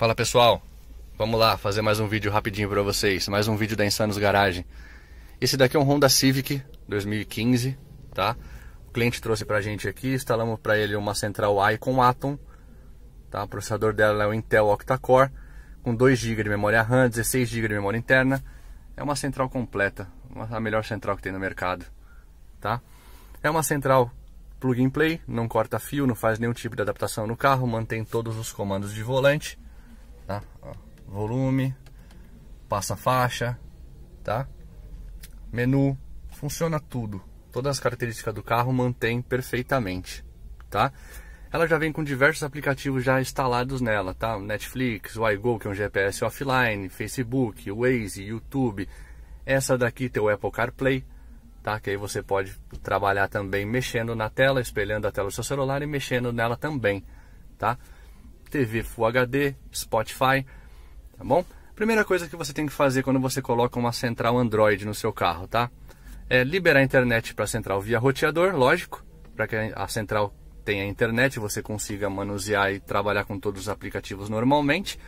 Fala pessoal, vamos lá fazer mais um vídeo rapidinho para vocês, mais um vídeo da Insanos Garagem. Esse daqui é um Honda Civic 2015, tá? O cliente trouxe pra gente aqui, instalamos para ele uma central Icon Atom, tá? O processador dela é o Intel Octa-Core, com 2 GB de memória RAM, 16 GB de memória interna. É uma central completa, uma, a melhor central que tem no mercado, tá? É uma central plug and play, não corta fio, não faz nenhum tipo de adaptação no carro, mantém todos os comandos de volante tá? Ó, volume, passa faixa, tá? Menu, funciona tudo. Todas as características do carro mantém perfeitamente, tá? Ela já vem com diversos aplicativos já instalados nela, tá? Netflix, o iGo, que é um GPS offline, Facebook, Waze, YouTube. Essa daqui tem o Apple CarPlay, tá? Que aí você pode trabalhar também mexendo na tela, espelhando a tela do seu celular e mexendo nela também, tá? TV Full HD, Spotify, tá bom? Primeira coisa que você tem que fazer quando você coloca uma central Android no seu carro, tá? É liberar a internet para a central via roteador, lógico, para que a central tenha internet, você consiga manusear e trabalhar com todos os aplicativos normalmente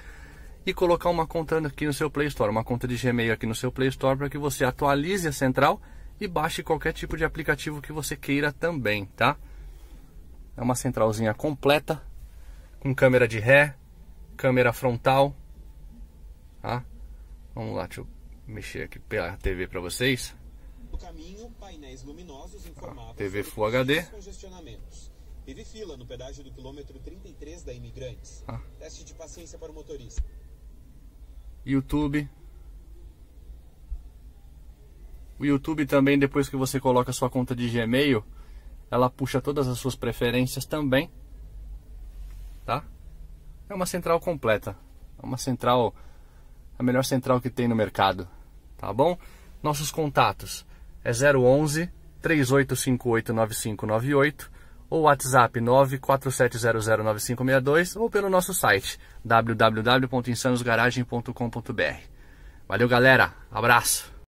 e colocar uma conta aqui no seu Play Store, uma conta de Gmail aqui no seu Play Store para que você atualize a central e baixe qualquer tipo de aplicativo que você queira também, tá? É uma centralzinha completa, com câmera de ré, câmera frontal. Tá? Vamos lá, deixa eu mexer aqui pela TV para vocês. Caminho, tá, TV Full HD. Teve fila no pedágio do quilômetro 33 da Imigrantes. Ah. Teste de paciência para o motorista. YouTube. O YouTube também, depois que você coloca sua conta de Gmail, ela puxa todas as suas preferências também tá? É uma central completa, é uma central, a melhor central que tem no mercado, tá bom? Nossos contatos é 011 3858 9598 ou WhatsApp 947009562 ou pelo nosso site www.insanosgaragem.com.br. Valeu, galera. Abraço.